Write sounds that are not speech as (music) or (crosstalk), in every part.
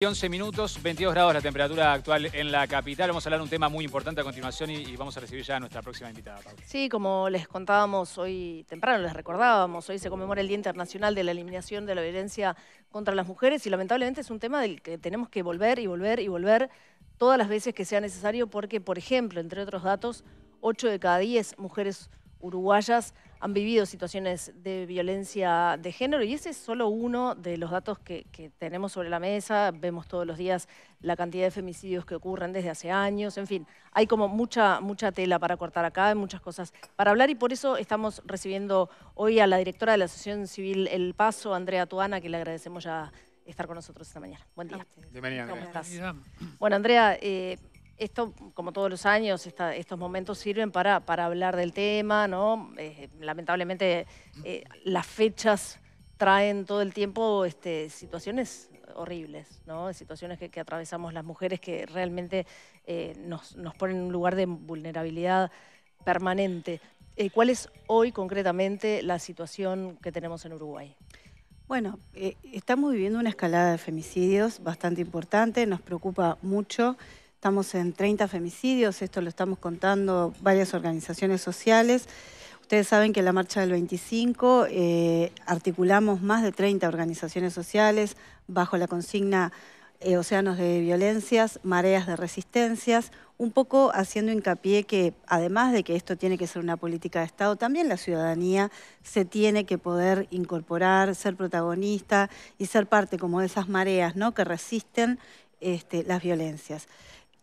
11 minutos, 22 grados la temperatura actual en la capital. Vamos a hablar un tema muy importante a continuación y, vamos a recibir ya a nuestra próxima invitada. Paula. Sí, como les contábamos hoy temprano, les recordábamos, hoy se conmemora el Día Internacional de la Eliminación de la Violencia contra las Mujeres y lamentablemente es un tema del que tenemos que volver y volver y volver todas las veces que sea necesario porque, por ejemplo, entre otros datos, 8 de cada 10 mujeres uruguayas han vivido situaciones de violencia de género y ese es solo uno de los datos que, tenemos sobre la mesa. Vemos todos los días la cantidad de femicidios que ocurren desde hace años. En fin, hay como mucha, mucha tela para cortar acá, hay muchas cosas para hablar y por eso estamos recibiendo hoy a la directora de la Asociación Civil El Paso, Andrea Tuana, que le agradecemos ya estar con nosotros esta mañana. Buen día. Bienvenida, ¿Cómo estás? Bueno, Andrea, eh, esto, como todos los años, estos momentos sirven para, hablar del tema, ¿no? Eh, lamentablemente eh, las fechas traen todo el tiempo este, situaciones horribles, ¿no? Situaciones que, atravesamos las mujeres que realmente eh, nos, ponen en un lugar de vulnerabilidad permanente. ¿Cuál es hoy concretamente la situación que tenemos en Uruguay? Bueno, estamos viviendo una escalada de femicidios bastante importante, nos preocupa mucho. Estamos en 30 femicidios, esto lo estamos contando varias organizaciones sociales. Ustedes saben que en la marcha del 25 eh, articulamos más de 30 organizaciones sociales bajo la consigna eh, Océanos de Violencias, Mareas de Resistencias, un poco haciendo hincapié que además de que esto tiene que ser una política de Estado, también la ciudadanía se tiene que poder incorporar, ser protagonista y ser parte como de esas mareas ¿no? que resisten este, las violencias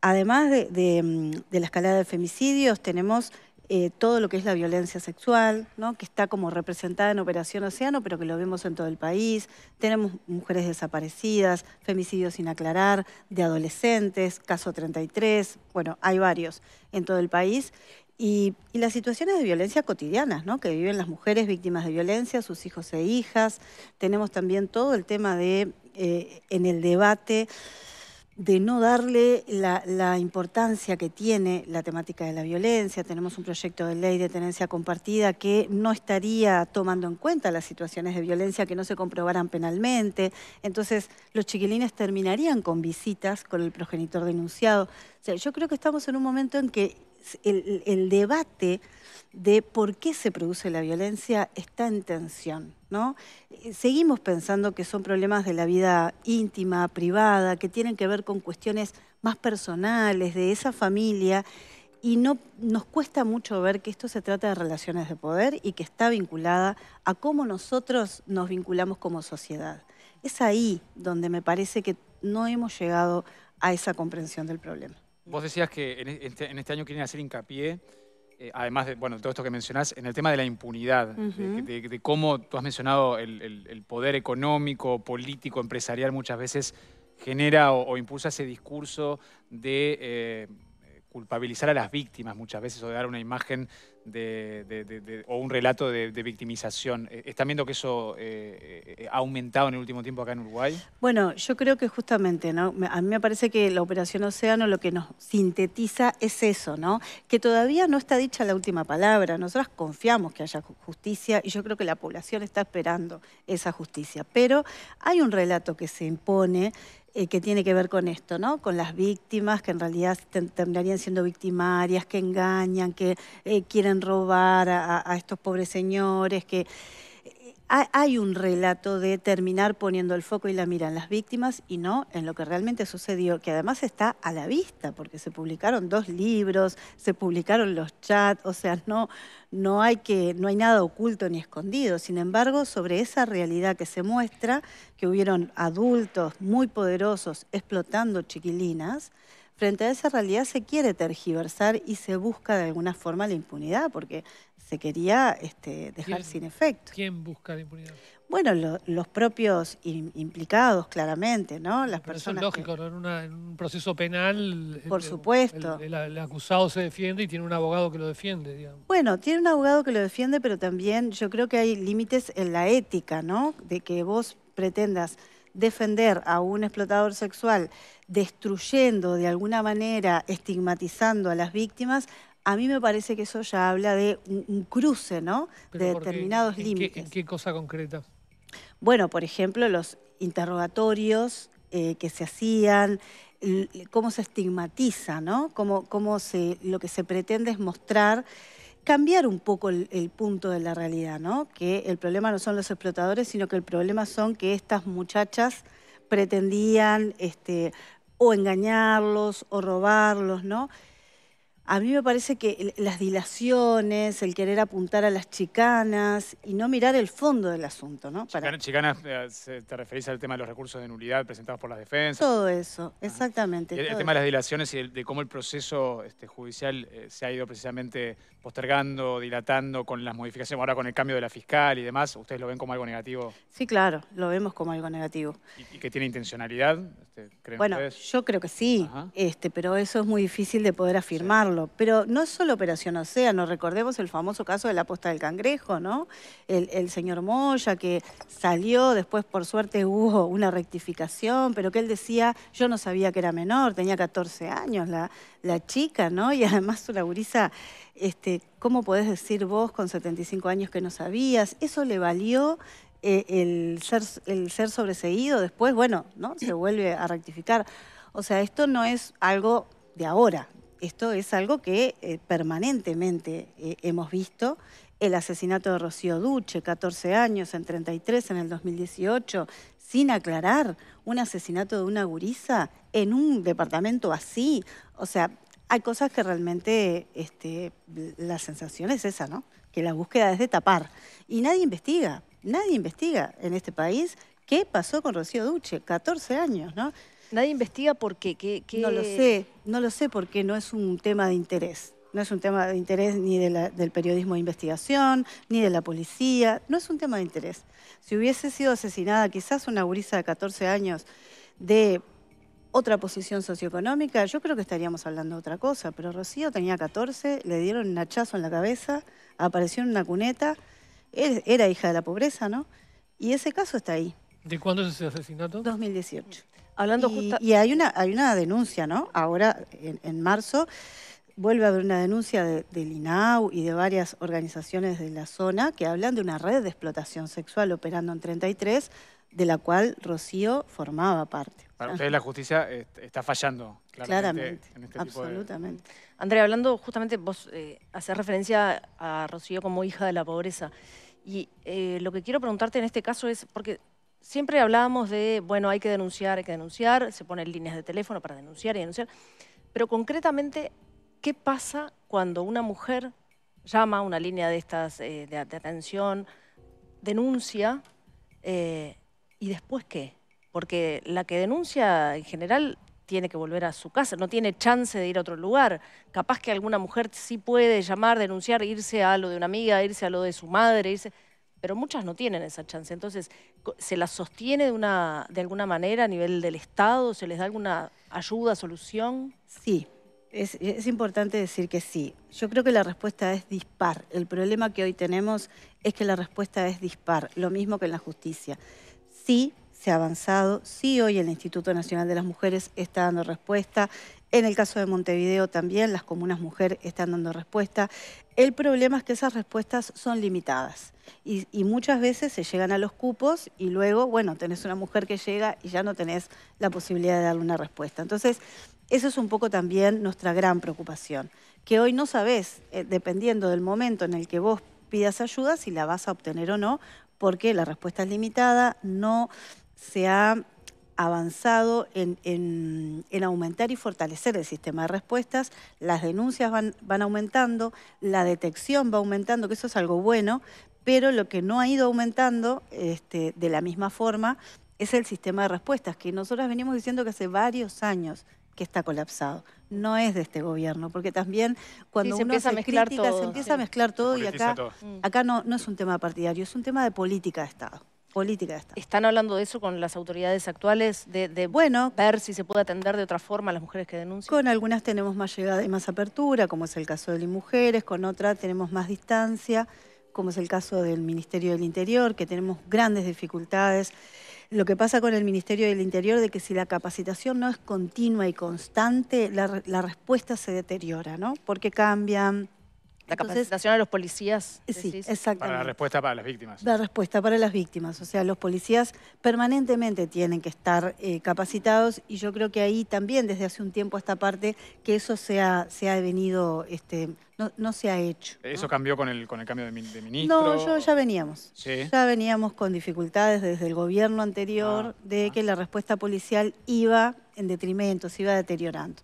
además mm, de, la escalada de femicidios, tenemos eh, todo lo que es la violencia sexual, ¿no? que está como representada en Operación Océano, pero que lo vemos en todo el país. Tenemos mujeres desaparecidas, femicidios sin aclarar, de adolescentes, caso 33, bueno, hay varios en todo el país. Y, las situaciones de violencia cotidianas que viven las mujeres víctimas de violencia, sus hijos e hijas. Tenemos también todo el tema de, eh, en el debate de no darle la, importancia que tiene la temática de la violencia. Tenemos un proyecto de ley de tenencia compartida que no estaría tomando en cuenta las situaciones de violencia que no se comprobaran penalmente. Entonces, los chiquilines terminarían con visitas con el progenitor denunciado. yo creo que estamos en un momento en que el debate de por qué se produce la violencia está en tensión. Eh, seguimos pensando que son problemas de la vida íntima, privada, que tienen que ver con cuestiones más personales, de esa familia, y no, nos cuesta mucho ver que esto se trata de relaciones de poder y que está vinculada a cómo nosotros nos vinculamos como sociedad. Es ahí donde me parece que no hemos llegado a esa comprensión del problema. Vos decías que en e, este, este, año quieren hacer hincapié eh, además de bueno, todo esto que mencionás, en el tema de la impunidad, de, cómo tú has mencionado el, poder económico, político, empresarial muchas veces genera o, impulsa ese discurso de eh, culpabilizar a las víctimas muchas veces o dar una imagen o un relato de, victimización. Eh, ¿Están viendo que eso eh, eh, ha aumentado en el último tiempo acá en Uruguay? Bueno, yo creo que justamente, A mí me parece que la Operación Océano lo que nos sintetiza es eso, ¿no? Que todavía no está dicha la última palabra. Nosotros confiamos que haya justicia y yo creo que la población está esperando esa justicia. Pero hay un relato que se impone eh, que tiene que ver con esto, ¿no? Con las víctimas que en realidad terminarían siendo victimarias, que engañan, que eh, quieren robar a, estos pobres señores, que hay un relato de terminar poniendo el foco y la mira en las víctimas y no en lo que realmente sucedió, que además está a la vista, porque se publicaron dos libros, se publicaron los chats, o sea, no, no, hay, que, no hay nada oculto ni escondido. Sin embargo, sobre esa realidad que se muestra, que hubieron adultos muy poderosos explotando chiquilinas, frente a esa realidad se quiere tergiversar y se busca de alguna forma la impunidad, porque se quería este, dejar sin efecto. ¿Quién busca la impunidad? Bueno, los propios implicados, claramente, ¿no? Las personas. Eso es lógico, ¿no? en, un proceso penal. Por supuesto. el, acusado se defiende y tiene un abogado que lo defiende, digamos. Bueno, tiene un abogado que lo defiende, pero también yo creo que hay límites en la ética, ¿no? De que vos pretendas defender a un explotador sexual destruyendo de alguna manera, estigmatizando a las víctimas, a mí me parece que eso ya habla de un, cruce, ¿no? de determinados límites. Qué, qué cosa concreta? Bueno, por ejemplo, los interrogatorios eh, que se hacían, cómo se estigmatiza, ¿no? Cómo, cómo se, lo que se pretende es mostrar cambiar un poco el, punto de la realidad, ¿no? Que el problema no son los explotadores, sino que el problema son que estas muchachas pretendían este, o engañarlos o robarlos, ¿no? A mí me parece que las dilaciones, el querer apuntar a las chicanas y no mirar el fondo del asunto, ¿no? Chicanas, eh, te referís al tema de los recursos de nulidad presentados por las defensas. Todo eso, exactamente. El, tema de las dilaciones y de, cómo el proceso este, judicial eh, se ha ido precisamente postergando, dilatando con las modificaciones, ahora con el cambio de la fiscal y demás, ¿ustedes lo ven como algo negativo? Sí, claro, lo vemos como algo negativo. ¿Y, que tiene intencionalidad? Este, bueno, yo creo que sí, este, pero eso es muy difícil de poder afirmarlo. Pero no es solo Operación Océano, recordemos el famoso caso de la apuesta del cangrejo, ¿no? El, el señor Moya que salió, después por suerte hubo una rectificación, pero que él decía, yo no sabía que era menor, tenía 14 años la, la chica, ¿no? (laughs) Y además una gurisa, este, ¿cómo podés decir vos con 75 años que no sabías? Eso le valió eh, el, ser, el ser sobreseído después, bueno, ¿no? Se vuelve a rectificar. O sea, esto no es algo de ahora, esto es algo que eh, permanentemente eh, hemos visto. El asesinato de Rocío Duche, 14 años, en 33, en el 2018, sin aclarar un asesinato de una guriza en un departamento así. O sea, hay cosas que realmente este, la sensación es esa, ¿no? Que la búsqueda es de tapar. Y nadie investiga, nadie investiga en este país qué pasó con Rocío Duche, 14 años, ¿no? Nadie investiga porque qué... No lo sé, no lo sé porque no es un tema de interés no es un tema de interés ni del periodismo de investigación, ni de la policía, no es un tema de interés. Si hubiese sido asesinada quizás una gurisa de 14 años de otra posición socioeconómica, yo creo que estaríamos hablando de otra cosa, pero Rocío tenía 14, le dieron un hachazo en la cabeza, apareció en una cuneta, er, era hija de la pobreza, ¿no? Y ese caso está ahí. ¿De cuándo es ese asesinato? 2018. Hablando y, y hay una hay una denuncia, ¿no? Ahora en marzo vuelve a haber una denuncia de, del INAU y de varias organizaciones de la zona que hablan de una red de explotación sexual operando en 33, de la cual Rocío formaba parte. Para ustedes la justicia está fallando, claramente. en este absolutamente. Andrea, hablando justamente, vos eh, referencia a Rocío como hija de la pobreza. Y eh, lo que quiero preguntarte en este caso es, porque siempre hablábamos de, bueno, hay que denunciar, hay que denunciar, se ponen líneas de teléfono para denunciar y denunciar, pero concretamente ¿Qué pasa cuando una mujer llama a una línea de estas eh, de, atención, denuncia eh, y después qué? Porque la que denuncia en general tiene que volver a su casa, no tiene chance de ir a otro lugar. Capaz que alguna mujer sí puede llamar, denunciar, irse a lo de una amiga, irse a lo de su madre, irse pero muchas no tienen esa chance. Entonces, ¿se las sostiene de, una, de alguna manera a nivel del Estado? ¿Se les da alguna ayuda, solución? Sí, es, importante decir que sí. Yo creo que la respuesta es dispar. El problema que hoy tenemos es que la respuesta es dispar, lo mismo que en la justicia. Sí se ha avanzado, sí hoy el Instituto Nacional de las Mujeres está dando respuesta, en el caso de Montevideo también las comunas mujer están dando respuesta. El problema es que esas respuestas son limitadas y, muchas veces se llegan a los cupos y luego, bueno, tenés una mujer que llega y ya no tenés la posibilidad de dar una respuesta. Entonces, esa es un poco también nuestra gran preocupación, que hoy no sabes, eh, dependiendo del momento en el que vos pidas ayuda, si la vas a obtener o no, porque la respuesta es limitada, no se ha avanzado en, aumentar y fortalecer el sistema de respuestas, las denuncias van, van aumentando, la detección va aumentando, que eso es algo bueno, pero lo que no ha ido aumentando este, de la misma forma es el sistema de respuestas, que nosotros venimos diciendo que hace varios años que está colapsado. No es de este gobierno, porque también cuando uno se hace crítica se empieza a mezclar todo y acá, mm. acá no, no es un tema partidario, es un tema de política de Estado política ¿Están hablando de eso con las autoridades actuales? De, bueno, ver si se puede atender de otra forma a las mujeres que denuncian. Con algunas tenemos más llegada y más apertura, como es el caso de las mujeres, con otras tenemos más distancia, como es el caso del Ministerio del Interior, que tenemos grandes dificultades lo que pasa con el Ministerio del Interior de que si la capacitación no es continua y constante, la, la respuesta se deteriora, ¿no? Porque cambian, la capacitación a los policías. Eh, sí, exactamente. Para la respuesta para las víctimas. La respuesta para las víctimas. O sea, los policías permanentemente tienen que estar eh, capacitados y yo creo que ahí también desde hace un tiempo a esta parte que eso se ha, se ha venido, este, no, se ha hecho. ¿Eso cambió con el, con el cambio de, ministro? No, yo, ya veníamos. Ya veníamos con dificultades desde el gobierno anterior ah, de ah. que la respuesta policial iba en detrimento, se iba deteriorando.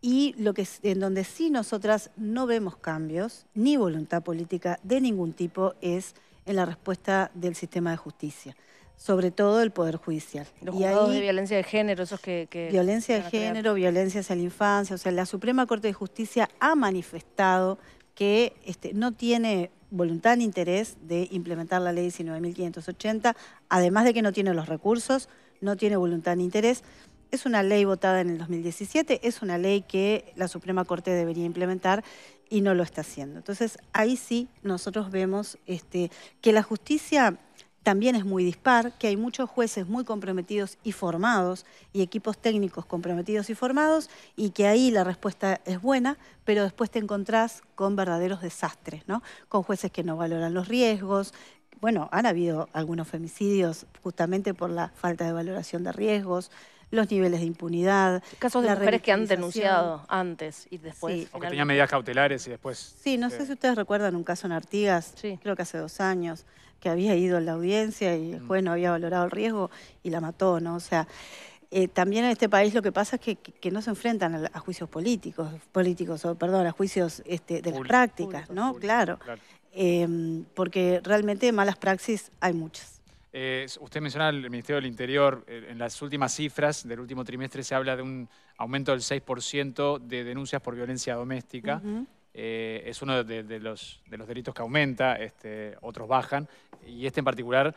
Y lo que, en donde sí nosotras no vemos cambios, ni voluntad política de ningún tipo, es en la respuesta del sistema de justicia, sobre todo el Poder Judicial. Los y de violencia de género, esos que... violencia de género, violencia hacia la infancia, o sea, la Suprema Corte de Justicia ha manifestado que este, no tiene voluntad ni interés de implementar la ley 19.580, además de que no tiene los recursos, no tiene voluntad ni interés. Es una ley votada en el 2017, es una ley que la Suprema Corte debería implementar y no lo está haciendo. Entonces, ahí sí nosotros vemos este, que la justicia también es muy dispar, que hay muchos jueces muy comprometidos y formados y equipos técnicos comprometidos y formados y que ahí la respuesta es buena, pero después te encontrás con verdaderos desastres, ¿no? Con jueces que no valoran los riesgos, bueno, han habido algunos femicidios justamente por la falta de valoración de riesgos, los niveles de impunidad. Casos de mujeres que han denunciado antes y después. O que tenían medidas cautelares y después... Sí, no sé eh, si ustedes recuerdan un caso en Artigas, creo que hace dos años, que había ido en la audiencia y el mm. juez no había valorado el riesgo y la mató, ¿no? O sea... Eh, también en este país lo que pasa es que, no se enfrentan a, juicios políticos, políticos, o perdón, a juicios este, de las prácticas, ¿no? claro. Em, porque realmente malas praxis hay muchas. Eh, usted menciona al Ministerio del Interior. Eh, en las últimas cifras del último trimestre se habla de un aumento del 6% de denuncias por violencia doméstica. Eh, es uno de, los, delitos que aumenta, este, otros bajan. Y este en particular,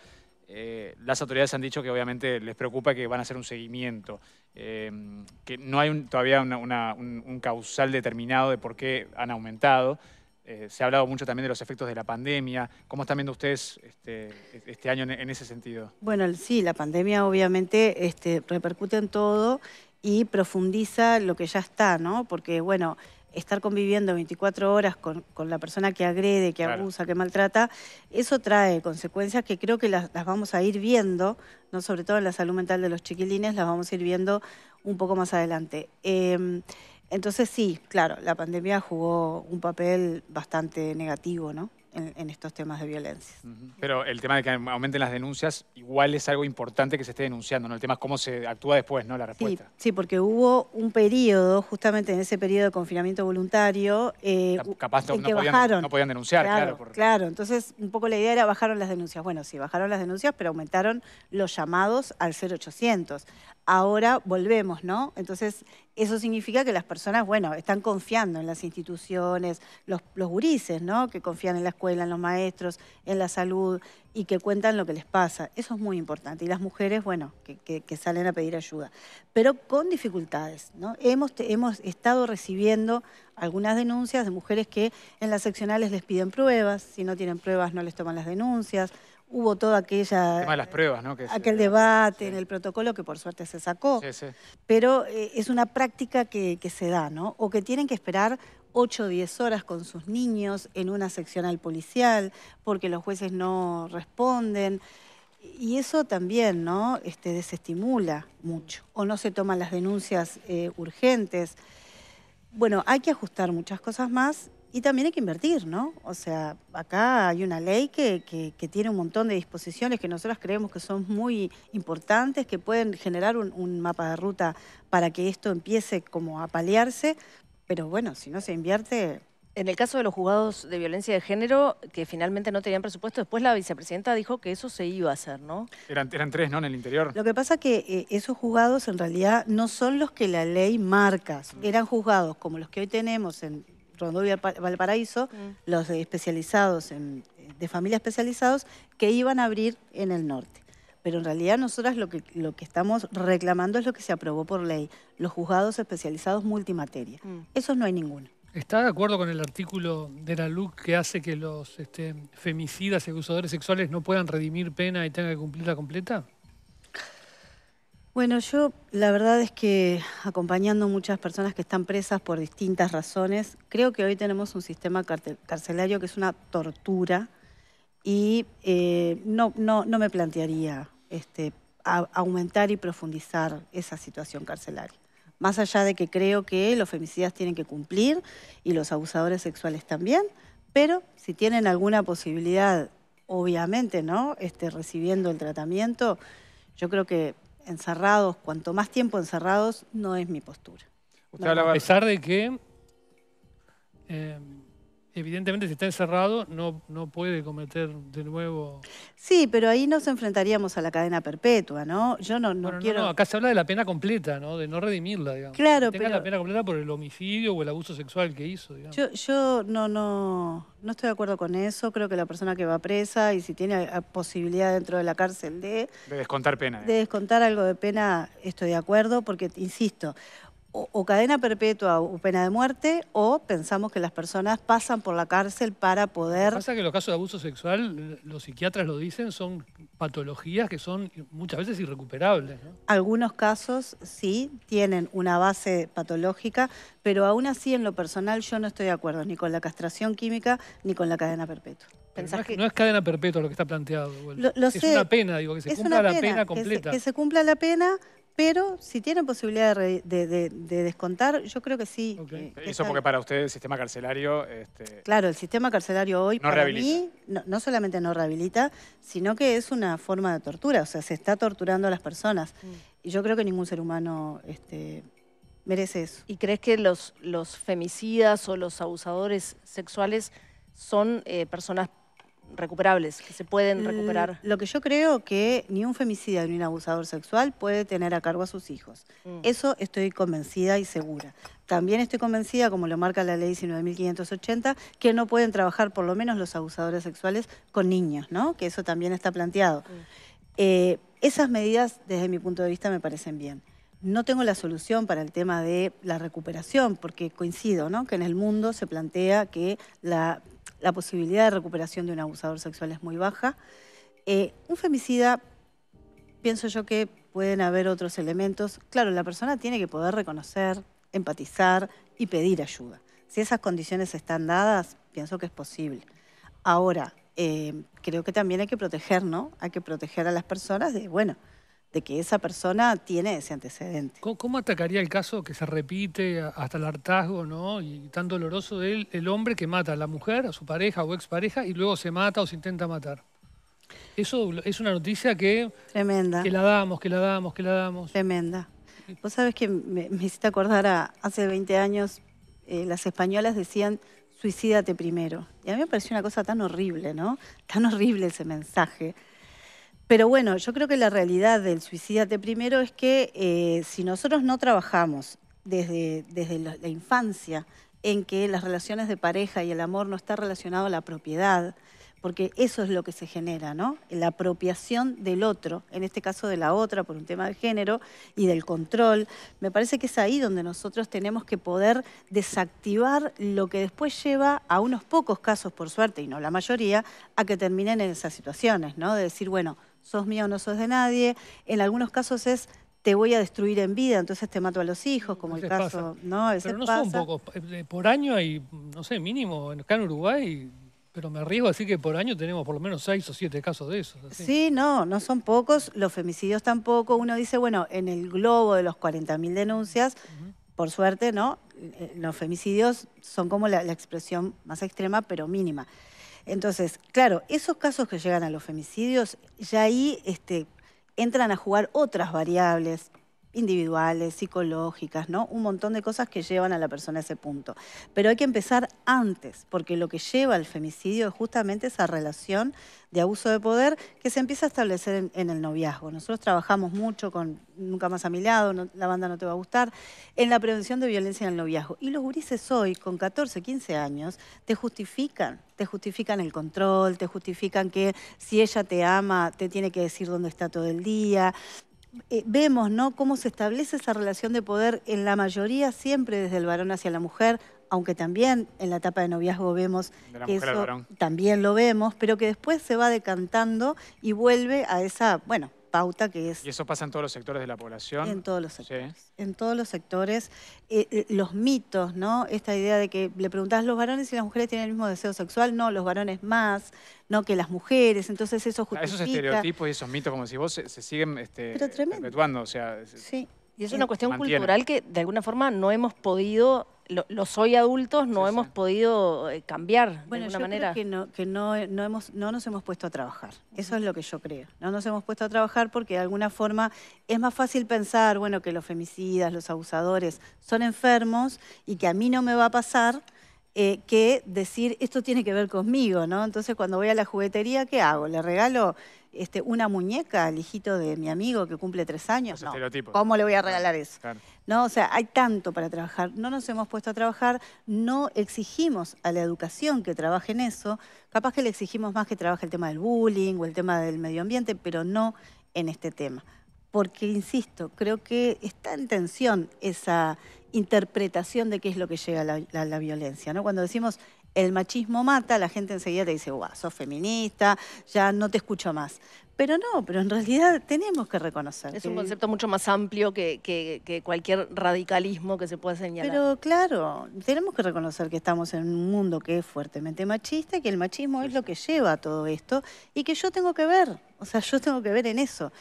las autoridades han dicho que obviamente les preocupa que van a hacer un seguimiento. Em, que no hay todavía un causal determinado de por qué han aumentado. Eh, se ha hablado mucho también de los efectos de la pandemia. ¿Cómo están viendo ustedes este, este año en, ese sentido? Bueno, sí, la pandemia obviamente este, repercute en todo y profundiza lo que ya está, ¿no? Porque, bueno, estar conviviendo 24 horas con, la persona que agrede, que abusa, que maltrata, eso trae consecuencias que creo que las, vamos a ir viendo, ¿no? sobre todo en la salud mental de los chiquilines, las vamos a ir viendo un poco más adelante. Em, entonces sí, claro, la pandemia jugó un papel bastante negativo, ¿no? En, estos temas de violencia. Pero el tema de que aumenten las denuncias igual es algo importante que se esté denunciando, ¿no? El tema es cómo se actúa después, ¿no? La respuesta. Sí, porque hubo un periodo, justamente en ese periodo de confinamiento voluntario, eh, capaz no, podían, no, podían, denunciar, claro. Claro, claro, entonces un poco la idea era bajaron las denuncias. Bueno, sí, bajaron las denuncias, pero aumentaron los llamados al 0800. Ahora volvemos, ¿no? Entonces eso significa que las personas, bueno, están confiando en las instituciones, los, los gurises, ¿no? Que confían en la escuela, en los maestros, en la salud y que cuentan lo que les pasa. Eso es muy importante. Y las mujeres, bueno, que, salen a pedir ayuda. Pero con dificultades, ¿no? Hemos, hemos estado recibiendo algunas denuncias de mujeres que en las seccionales les piden pruebas. Si no tienen pruebas, no les toman las denuncias hubo toda aquella... las pruebas, ¿no? aquel debate en el protocolo que por suerte se sacó. Pero eh, es una práctica que, se da, ¿no? O que tienen que esperar 8 o 10 horas con sus niños en una seccional policial porque los jueces no responden. Y eso también, ¿no? Este, desestimula mucho. O no se toman las denuncias eh, urgentes. Bueno, hay que ajustar muchas cosas más y también hay que invertir, ¿no? O sea, acá hay una ley que, que, tiene un montón de disposiciones que nosotros creemos que son muy importantes, que pueden generar un, mapa de ruta para que esto empiece como a paliarse, pero bueno, si no se invierte, en el caso de los juzgados de violencia de género, que finalmente no tenían presupuesto, después la vicepresidenta dijo que eso se iba a hacer, ¿no? Eran, eran tres, ¿no? En el interior. Lo que pasa es que eh, esos juzgados en realidad no son los que la ley marca. Mm. Eran juzgados como los que hoy tenemos en a Valparaíso, mm. los especializados de familia especializados que iban a abrir en el norte. Pero en realidad nosotras lo que, lo que estamos reclamando es lo que se aprobó por ley, los juzgados especializados multimateria. Mm. Esos no hay ninguno. ¿Está de acuerdo con el artículo de la LUC que hace que los este, femicidas y abusadores sexuales no puedan redimir pena y tengan que cumplirla completa? Bueno, yo la verdad es que acompañando muchas personas que están presas por distintas razones, creo que hoy tenemos un sistema carcelario que es una tortura y eh, no, no, no, me plantearía este, aumentar y profundizar esa situación carcelaria. Más allá de que creo que los femicidas tienen que cumplir y los abusadores sexuales también, pero si tienen alguna posibilidad, obviamente, ¿no? Este, recibiendo el tratamiento, yo creo que encerrados, cuanto más tiempo encerrados, no es mi postura. A pesar de que... Eh, evidentemente si está encerrado no, no puede cometer de nuevo... Sí, pero ahí nos enfrentaríamos a la cadena perpetua, ¿no? Yo no, no quiero... acá se habla de la pena completa, ¿no? De no redimirla, digamos. Claro, la pena completa por el homicidio o el abuso sexual que hizo, digamos. Yo, no, no, estoy de acuerdo con eso. Creo que la persona que va presa y si tiene posibilidad dentro de la cárcel de... De descontar pena. De descontar algo de pena, estoy de acuerdo, porque, insisto, o, cadena perpetua o pena de muerte, o pensamos que las personas pasan por la cárcel para poder... Lo que pasa que los casos de abuso sexual, los psiquiatras lo dicen, son patologías que son muchas veces irrecuperables. Algunos casos sí tienen una base patológica, pero aún así en lo personal yo no estoy de acuerdo ni con la castración química ni con la cadena perpetua. No es, no, es, cadena perpetua lo que está planteado. es una pena, digo, que se cumpla la pena, completa. que se cumpla la pena pero si tienen posibilidad de, descontar, yo creo que sí. Eh, eso porque para usted el sistema carcelario... Este, claro, el sistema carcelario hoy para mí no, solamente no rehabilita, sino que es una forma de tortura. O sea, se está torturando a las personas. Mm. Y yo creo que ningún ser humano este, merece eso. ¿Y crees que los, los femicidas o los abusadores sexuales son eh, personas recuperables, que se pueden recuperar. Lo que yo creo que ni un femicida ni un abusador sexual puede tener a cargo a sus hijos. Mm. Eso estoy convencida y segura. También estoy convencida, como lo marca la ley 19.580, que no pueden trabajar por lo menos los abusadores sexuales con niños, ¿no? Que eso también está planteado. Mm. Eh, esas medidas, desde mi punto de vista, me parecen bien. No tengo la solución para el tema de la recuperación, porque coincido ¿no? que en el mundo se plantea que la, posibilidad de recuperación de un abusador sexual es muy baja. Eh, un femicida, pienso yo que pueden haber otros elementos. Claro, la persona tiene que poder reconocer, empatizar y pedir ayuda. Si esas condiciones están dadas, pienso que es posible. Ahora, eh, creo que también hay que proteger, ¿no? Hay que proteger a las personas de, bueno, de que esa persona tiene ese antecedente. ¿Cómo, atacaría el caso que se repite hasta el hartazgo, ¿no? Y tan doloroso del el hombre que mata a la mujer, a su pareja o expareja, y luego se mata o se intenta matar. Eso es una noticia que... Tremenda. Que la damos, que la damos, que la damos. Tremenda. Vos sabés que me, me hiciste acordar a hace 20 años, eh, las españolas decían, suicídate primero. Y a mí me pareció una cosa tan horrible, ¿no? Tan horrible ese mensaje pero bueno, yo creo que la realidad del Suicídate Primero es que eh, si nosotros no trabajamos desde, desde la, infancia en que las relaciones de pareja y el amor no está relacionado a la propiedad, porque eso es lo que se genera, ¿no? La apropiación del otro, en este caso de la otra por un tema de género y del control. Me parece que es ahí donde nosotros tenemos que poder desactivar lo que después lleva a unos pocos casos, por suerte, y no la mayoría, a que terminen en esas situaciones, ¿no? De decir, bueno, sos mía o no sos de nadie. En algunos casos es te voy a destruir en vida, entonces te mato a los hijos, como el caso, ¿no? pero no son pocos, por año hay, no sé, mínimo, acá en Uruguay, pero me arriesgo a decir que por año tenemos por lo menos seis o siete casos de eso. Sí, no, no son pocos, los femicidios tampoco. Uno dice, bueno, en el globo de los 40.000 denuncias, por suerte, ¿no? Eh, los femicidios son como la expresión más extrema, pero mínima. Entonces, claro, esos casos que llegan a los femicidios, ya ahí este, entran a jugar otras variables individuales, psicológicas, ¿no? Un montón de cosas que llevan a la persona a ese punto. Pero hay que empezar antes, porque lo que lleva al femicidio es justamente esa relación de abuso de poder que se empieza a establecer en, el noviazgo. Nosotros trabajamos mucho con Nunca más a mi lado, la banda no te va a gustar, en la prevención de violencia en el noviazgo. Y los gurises hoy, con 14, 15 años, te justifican, te justifican el control, te justifican que si ella te ama, te tiene que decir dónde está todo el día, eh, vemos ¿no? cómo se establece esa relación de poder en la mayoría siempre desde el varón hacia la mujer, aunque también en la etapa de noviazgo vemos que eso también lo vemos, pero que después se va decantando y vuelve a esa, bueno, pauta que es... ¿Y eso pasa en todos los sectores de la población? En todos los sectores. En todos los sectores. Eh, eh, los mitos, ¿no? Esta idea de que le preguntás, ¿los varones y las mujeres tienen el mismo deseo sexual? No, los varones más, no que las mujeres. Entonces eso justifica... Esos estereotipos y esos mitos, como si vos, se, siguen este, perpetuando. O sea, sí. Y es una cuestión cultural que de alguna forma no hemos podido los hoy adultos no hemos podido eh, cambiar de alguna manera. que no, que no, hemos, no nos hemos puesto a trabajar. Eso es lo que yo creo. No nos hemos puesto a trabajar porque de alguna forma es más fácil pensar, bueno, que los femicidas, los abusadores son enfermos y que a mí no me va a pasar. Eh, que decir, esto tiene que ver conmigo, ¿no? Entonces, cuando voy a la juguetería, ¿qué hago? ¿Le regalo este, una muñeca al hijito de mi amigo que cumple tres años. no. ¿Cómo le voy a regalar eso? No, o sea, hay tanto para trabajar. No nos hemos puesto a trabajar, no exigimos a la educación que trabaje en eso. Capaz que le exigimos más que trabaje el tema del bullying o el tema del medio ambiente, pero no en este tema. Porque, insisto, creo que está en tensión esa interpretación de qué es lo que llega a la, la violencia. ¿no? Cuando decimos el machismo mata, la gente enseguida te dice, guau, sos feminista, ya no te escucho más. Pero no, pero en realidad tenemos que reconocer. Es un concepto mucho más amplio que, cualquier radicalismo que se pueda señalar. Pero claro, tenemos que reconocer que estamos en un mundo que es fuertemente machista, que el machismo es lo que lleva a todo esto y que yo tengo que ver, o sea, yo tengo que ver en eso.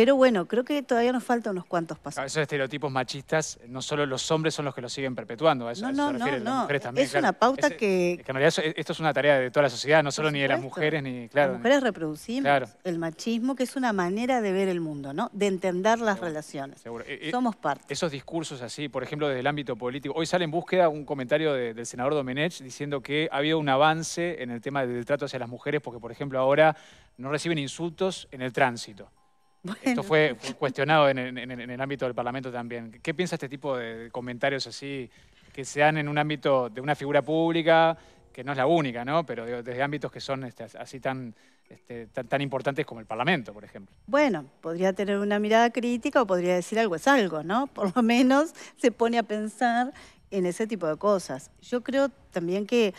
Pero bueno, creo que todavía nos faltan unos cuantos pasos. Ah, esos estereotipos machistas, no solo los hombres son los que los siguen perpetuando, a eso, se no, también. Es una pauta que... En realidad esto es una tarea de toda la sociedad, no solo ni de las mujeres, ni... Claro, las mujeres reproducimos el machismo, que es una manera de ver el mundo, ¿no? De entender las relaciones. E, e, Somos parte. Esos discursos así, por ejemplo, desde el ámbito político. Hoy sale en búsqueda un comentario del senador Domenech diciendo que ha habido un avance en el tema del trato hacia las mujeres porque, por ejemplo, ahora no reciben insultos en el tránsito. Esto fue, cuestionado en, el ámbito del Parlamento también. ¿Qué piensa este tipo de comentarios así que se dan en un ámbito de una figura pública, que no es la única, ¿no? pero desde ámbitos que son este, así este, tan, tan, importantes como el Parlamento, por ejemplo? Bueno, podría tener una mirada crítica o podría decir algo es algo, ¿no? Por lo menos se pone a pensar en ese tipo de cosas. Yo creo también que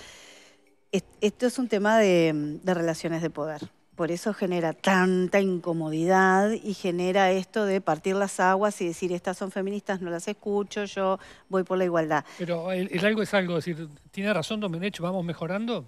esto es un tema de, de relaciones de poder por eso genera tanta incomodidad y genera esto de partir las aguas y decir, estas son feministas, no las escucho, yo voy por la igualdad. Pero el, algo es algo, es decir, ¿tiene razón Domenech, vamos mejorando?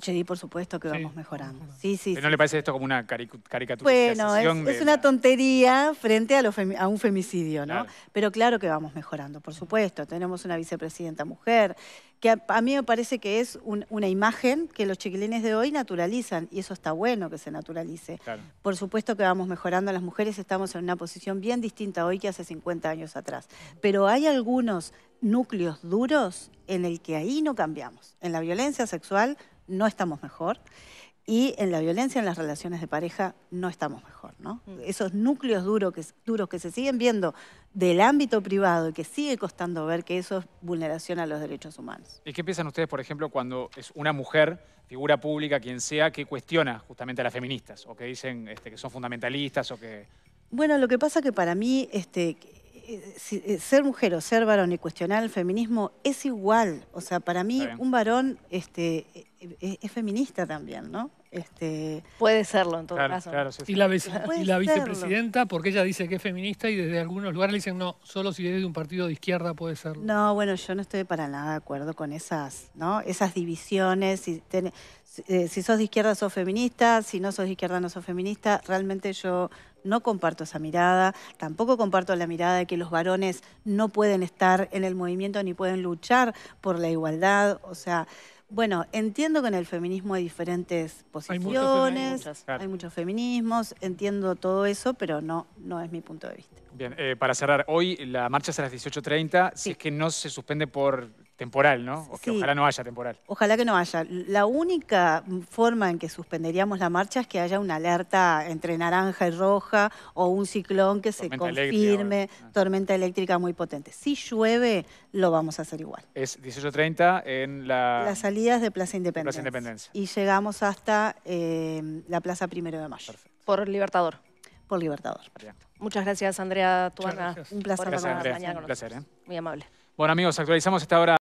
Chedi, por supuesto que vamos mejorando. Sí, no le parece esto como una caricatura? Bueno, es, una tontería frente a, un femicidio, ¿no? Pero claro que vamos mejorando, por supuesto. Tenemos una vicepresidenta mujer, que a, mí me parece que es una imagen que los chiquilines de hoy naturalizan y eso está bueno que se naturalice. Por supuesto que vamos mejorando, las mujeres estamos en una posición bien distinta hoy que hace 50 años atrás, pero hay algunos núcleos duros en el que ahí no cambiamos. En la violencia sexual no estamos mejor. Y en la violencia, en las relaciones de pareja, no estamos mejor, ¿no? Mm. Esos núcleos duros que, duros que se siguen viendo del ámbito privado y que sigue costando ver que eso es vulneración a los derechos humanos. ¿Y qué piensan ustedes, por ejemplo, cuando es una mujer, figura pública, quien sea, que cuestiona justamente a las feministas o que dicen este, que son fundamentalistas o que... Bueno, lo que pasa es que para mí este, eh, ser mujer o ser varón y cuestionar el feminismo es igual. O sea, para mí un varón este, e, e, es feminista también, ¿no? Este... Puede serlo en todo caso. Y la, vicepresidenta, porque ella dice que es feminista y desde algunos lugares le dicen no, solo si eres de un partido de izquierda puede serlo. No, bueno, yo no estoy para nada de acuerdo con esas, ¿no? Esas divisiones. Si, eh, si sos de izquierda sos feminista, si no sos de izquierda no sos feminista. Realmente yo no comparto esa mirada, tampoco comparto la mirada de que los varones no pueden estar en el movimiento ni pueden luchar por la igualdad. O sea, bueno, entiendo que en el feminismo hay diferentes posiciones, hay, muchos feminismos, entiendo todo eso, pero no, no es mi punto de vista. Bien, eh, para cerrar, hoy la marcha es a las 18.30, si es que no se suspende por temporal, ¿no? O ojalá no haya temporal. Ojalá que no haya. La única forma en que suspenderíamos la marcha es que haya una alerta entre naranja y roja o un ciclón que se confirme, tormenta eléctrica muy potente. Si llueve, lo vamos a hacer igual. Es 18.30 en la... Las salidas de Plaza Independencia. Independencia. Y llegamos hasta eh, la Plaza Primero de Mayo. Por Libertador. Por Libertador. Muchas gracias, Andrea Tuana. Un placer. Un placer, ¿eh? Muy amable. Bueno, amigos, actualizamos esta hora.